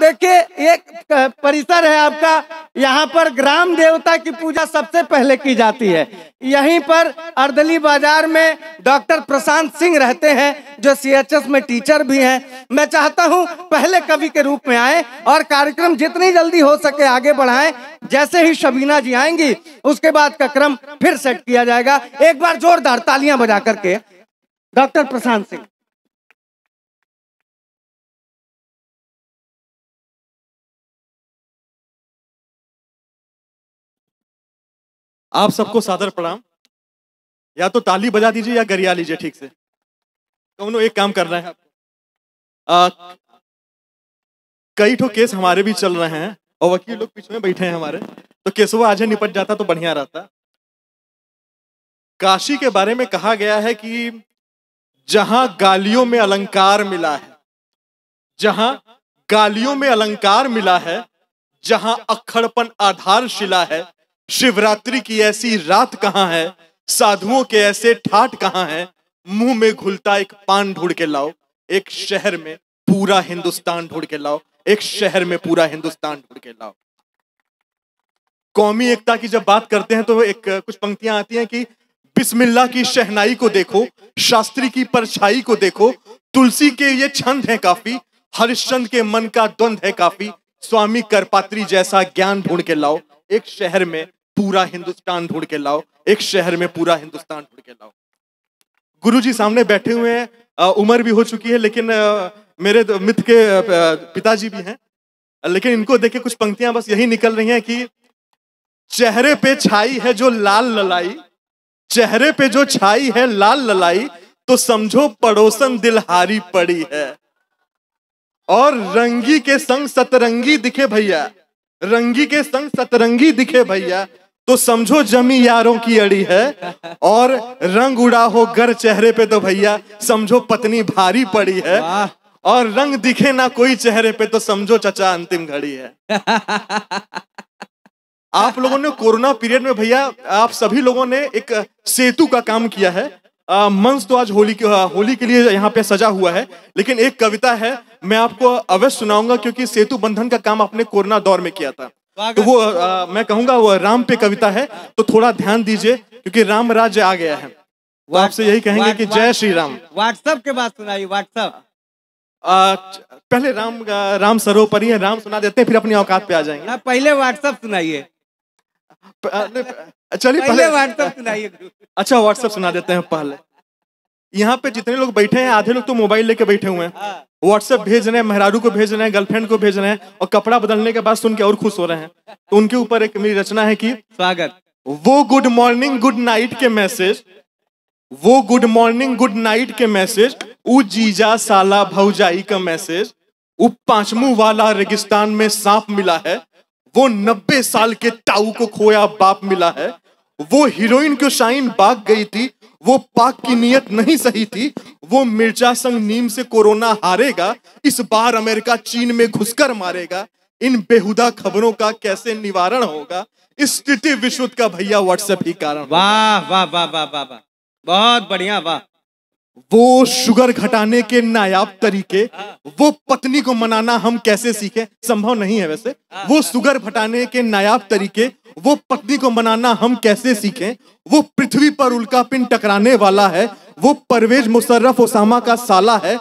देखिए एक परिसर है आपका यहाँ पर ग्राम देवता की पूजा सबसे पहले की जाती है यहीं पर अर्दली बाजार में डॉक्टर प्रशांत सिंह रहते हैं जो सीएचएस में टीचर भी हैं मैं चाहता हूँ पहले कवि के रूप में आए और कार्यक्रम जितनी जल्दी हो सके आगे बढ़ाएं जैसे ही शबीना जी आएंगी उसके बाद का क्रम फिर सेट किया जाएगा एक बार जोरदार तालियां बजा करके डॉक्टर प्रशांत सिंह आप सबको सादर प्रणाम या तो ताली बजा दीजिए या गरिया लीजिए ठीक से दोनों एक काम कर रहे हैं कई ठो केस हमारे भी चल रहे हैं और वकील लोग पीछे में बैठे हैं हमारे तो केसों आज निपट जाता तो बढ़िया रहता काशी के बारे में कहा गया है कि जहां गालियों में अलंकार मिला है जहां गालियों में अलंकार मिला है जहां अखड़पन आधारशिला है शिवरात्रि की ऐसी रात कहाँ है साधुओं के ऐसे ठाट कहाँ है मुंह में घुलता एक पान ढूंढ के लाओ एक शहर में पूरा हिंदुस्तान ढूंढ के लाओ एक शहर में पूरा हिंदुस्तान ढूंढ के लाओ कौमी एकता की जब बात करते हैं तो एक कुछ पंक्तियां आती हैं कि बिस्मिल्लाह की शहनाई को देखो शास्त्री की परछाई को देखो तुलसी के ये छंद है काफी हरिश्चंद के मन का द्वंद है काफी स्वामी करपात्री जैसा ज्ञान ढूंढ के लाओ एक शहर में पूरा हिंदुस्तान ढूंढ के लाओ एक शहर में पूरा हिंदुस्तान ढूंढ के लाओ गुरु जी सामने बैठे हुए हैं उम्र भी हो चुकी है लेकिन मेरे मित्र के पिताजी भी हैं लेकिन इनको देखे कुछ पंक्तियां बस यही निकल रही हैं कि चेहरे पे छाई है जो लाल ललाई चेहरे पे जो छाई है लाल ललाई तो समझो पड़ोसन दिलहारी पड़ी है और रंगी के संग सतरंगी दिखे भैया रंगी के संग सतरंगी दिखे भैया तो समझो जमी यारों की अड़ी है और रंग उड़ा हो गर चेहरे पे तो भैया समझो पत्नी भारी पड़ी है और रंग दिखे ना कोई चेहरे पे तो समझो चचा अंतिम घड़ी है आप लोगों ने कोरोना पीरियड में भैया आप सभी लोगों ने एक सेतु का काम किया है मंच तो आज होली के होली के लिए यहाँ पे सजा हुआ है लेकिन एक कविता है मैं आपको अवश्य सुनाऊंगा क्योंकि सेतु बंधन का काम आपने कोरोना दौर में किया था तो वो आ, मैं कहूंगा वो राम पे कविता है तो थोड़ा ध्यान दीजिए क्योंकि राम राज्य आ गया है तो आपसे यही कहेंगे कि जय श्री राम व्हाट्सएप के बाद सुनाई व्हाट्सएप पहले राम राम सर्वोपरि है राम सुना देते हैं फिर अपनी औकात पे आ जाएंगे ना पहले व्हाट्सएप सुनाइए चलिए पहले व्हाट्सएप सुनाइए अच्छा व्हाट्सएप सुना देते हैं पहले यहाँ पे जितने लोग बैठे हैं आधे लोग तो मोबाइल लेके बैठे हुए हैं हाँ। व्हाट्सएप भेज रहे हैं मेहरारू को भेज रहे हैं गर्लफ्रेंड को भेज रहे हैं और कपड़ा बदलने के बाद सुन के और खुश हो रहे हैं तो उनके ऊपर एक मेरी रचना है कि स्वागत वो गुड मॉर्निंग गुड नाइट के मैसेज वो गुड मॉर्निंग गुड नाइट के मैसेज उ जीजा साला भौजाई का मैसेज उ पांचमू वाला रेगिस्तान में सांप मिला है वो नब्बे साल के ताऊ को खोया बाप मिला है वो हीरोइन को शाइन बाग गई थी वो पाक की नीयत नहीं सही थी वो मिर्जा संग नीम से कोरोना हारेगा इस बार अमेरिका चीन में घुसकर मारेगा इन बेहुदा खबरों का कैसे निवारण होगा इस स्थिति विश्व का भैया व्हाट्सएप ही कारण वाह वाह वाह वाह वाह वाह बहुत बढ़िया वाह वो शुगर घटाने के नायाब तरीके वो पत्नी को मनाना हम कैसे सीखे संभव नहीं है वैसे वो शुगर घटाने के नायाब तरीके वो पत्नी को मनाना हम कैसे सीखे वो पृथ्वी पर उल्का पिन टकराने वाला है वो परवेज मुशर्रफ ओसामा का साला है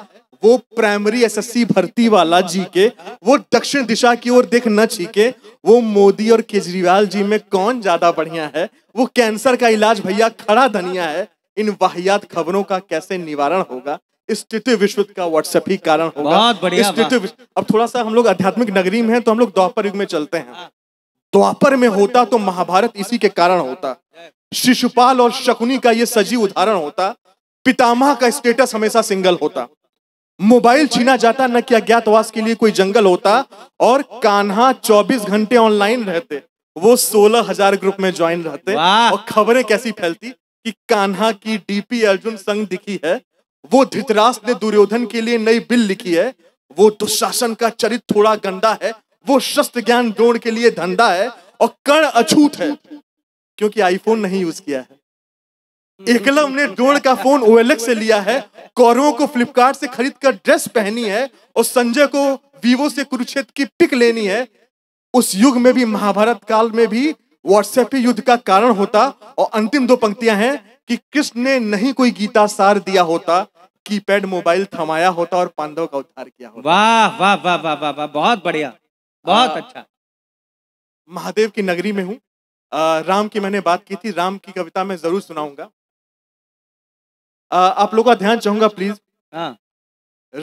वो प्राइमरी एसएससी भर्ती वाला जी के वो दक्षिण दिशा की ओर देख न छीके वो मोदी और केजरीवाल जी में कौन ज्यादा बढ़िया है वो कैंसर का इलाज भैया खड़ा धनिया है इन वाहियात खबरों का कैसे निवारण होगा स्थिति विश्व का व्हाट्सएप ही कारण होगा बहुत बढ़िया स्थिति अब थोड़ा सा हम लोग आध्यात्मिक नगरी में है तो हम लोग द्वापर युग में चलते हैं द्वापर में होता तो महाभारत इसी के कारण होता शिशुपाल और शकुनी का ये सजीव उदाहरण होता पितामह का स्टेटस हमेशा सिंगल होता मोबाइल छीना जाता न कि अज्ञातवास के लिए कोई जंगल होता और कान्हा 24 घंटे ऑनलाइन रहते वो सोलह हजार ग्रुप में ज्वाइन रहते और खबरें कैसी फैलती कि कान्हा की डीपी अर्जुन संग दिखी है वो धृतराष्ट्र ने दुर्योधन के लिए नई बिल लिखी है वो दुशासन का चरित्र थोड़ा गंदा है वो शस्त्र ज्ञान द्रोण के लिए धंधा है और कण अछूत है क्योंकि आईफोन नहीं यूज किया है हम्म। एकलम ने डोड़ का फोन ओएलएक्स से लिया है कौरवों को फ्लिपकार्ट से खरीद कर ड्रेस पहनी है और संजय को वीवो से कुरुक्षेत्र की पिक लेनी है उस युग में भी महाभारत काल में भी व्हाट्सएप ही युद्ध का कारण होता और अंतिम दो पंक्तियां हैं कि कृष्ण ने नहीं कोई गीता सार दिया होता कीपैड मोबाइल थमाया होता और पांडव का उद्धार किया होता वाह वाह वाह वाह वाह वाह बहुत बढ़िया बहुत आ, हाँ। अच्छा महादेव की नगरी में हूँ राम की मैंने बात की थी राम की कविता मैं जरूर सुनाऊंगा आप लोगों का ध्यान चाहूंगा प्लीज हाँ।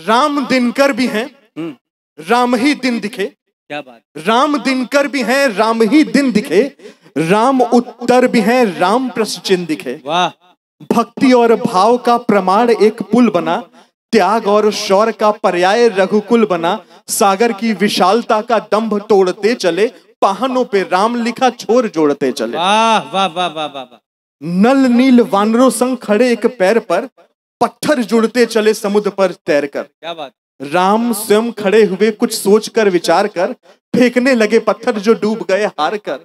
राम दिनकर भी हैं हम्म। राम ही दिन दिखे क्या बात राम दिनकर भी हैं राम ही दिन दिखे राम उत्तर भी हैं राम प्रश्न दिखे वाह भक्ति और भाव का प्रमाण एक पुल बना त्याग और शौर का पर्याय रघुकुल बना सागर की विशालता का दंभ तोड़ते चले पहानों पे राम लिखा छोर जोड़ते चले वाह वाह वाह वाह वाह नल नील वानरों संग खड़े एक पैर पर पत्थर जुड़ते चले समुद्र पर तैर कर क्या बात राम स्वयं खड़े हुए कुछ सोच कर विचार कर फेंकने लगे पत्थर जो डूब गए हार कर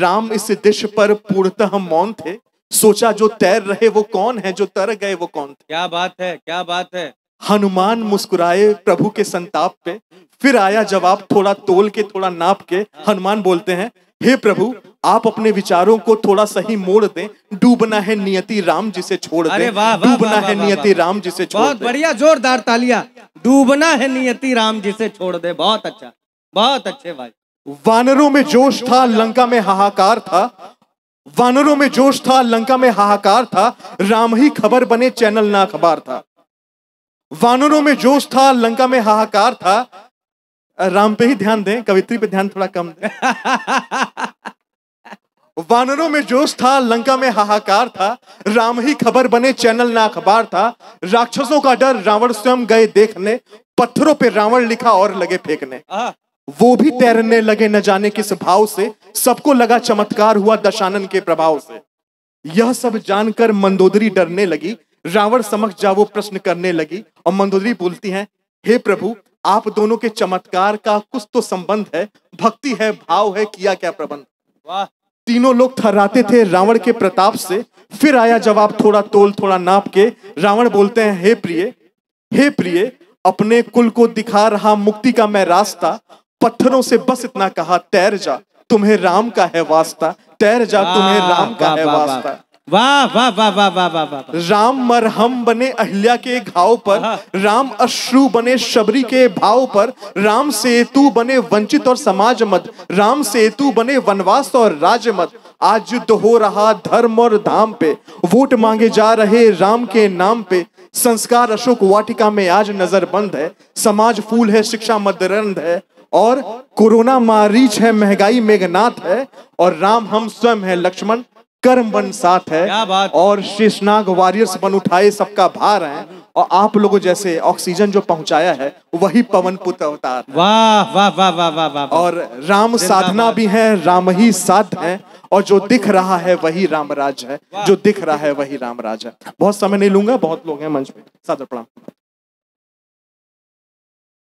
राम इस दिश पर पूर्णतः मौन थे सोचा जो तैर रहे वो कौन है जो तर गए वो कौन थे क्या बात है क्या बात है हनुमान मुस्कुराए प्रभु के संताप पे फिर आया जवाब थोड़ा तोल के थोड़ा नाप के हनुमान बोलते हैं हे प्रभु आप अपने विचारों को थोड़ा सही मोड़ दें डूबना है नियति राम जिसे छोड़ दे डूबना है नियति राम जिसे छोड़ बहुत बढ़िया जोरदार तालिया डूबना है नियति राम जिसे छोड़ दे बहुत अच्छा बहुत अच्छे भाई वानरों में जोश था लंका में हाहाकार था वानरों में जोश था लंका में हाहाकार था राम ही खबर बने चैनल ना अखबार था वानरों में जोश था लंका में हाहाकार था राम पे ही ध्यान दें कवित्री पे ध्यान थोड़ा कम दें वानरों में जोश था लंका में हाहाकार था राम ही खबर बने चैनल ना अखबार था राक्षसों का डर रावण स्वयं गए देखने पत्थरों पे रावण लिखा और लगे फेंकने वो भी तैरने लगे न जाने किस भाव से सबको लगा चमत्कार हुआ दशानन के प्रभाव से यह सब जानकर मंदोदरी डरने लगी रावण समक्ष जा वो प्रश्न करने लगी और मंदोदरी बोलती है हे प्रभु आप दोनों के चमत्कार का कुछ तो संबंध है भक्ति है भाव है किया क्या प्रबंध वाह तीनों लोग थर्राते थे रावण के प्रताप से फिर आया जवाब थोड़ा तोल थोड़ा नाप के रावण बोलते हैं हे प्रिय हे प्रिय अपने कुल को दिखा रहा मुक्ति का मैं रास्ता पत्थरों से बस इतना कहा तैर जा तुम्हें राम का है वास्ता तैर जा तुम्हें राम का है वास्ता वाह वाह वाह वाह वाह वाह वाह राम मरहम बने अहिल्या के घाव पर हाँ। राम अश्रु बने शबरी के भाव पर राम सेतु बने वंचित और समाज मत राम सेतु बने वनवास और राज मत आज युद्ध हो रहा धर्म और धाम पे वोट मांगे जा रहे राम के नाम पे संस्कार अशोक वाटिका में आज नजर बंद है समाज फूल है शिक्षा मदरंद है और कोरोना मारीच है महंगाई मेघनाथ है और राम हम स्वयं है लक्ष्मण कर्म बन साथ है और शेषनाग वॉरियर्स बन उठाए सबका भार है और आप लोगों जैसे ऑक्सीजन जो पहुंचाया है वही पवन पुत्र अवतार वाह वाह वाह वाह वाह वाह और राम साधना भी है राम ही साध है और जो दिख रहा है वही रामराज है जो दिख रहा है वही रामराज है बहुत समय नहीं लूंगा बहुत लोग हैं मंच पे सादर प्रणाम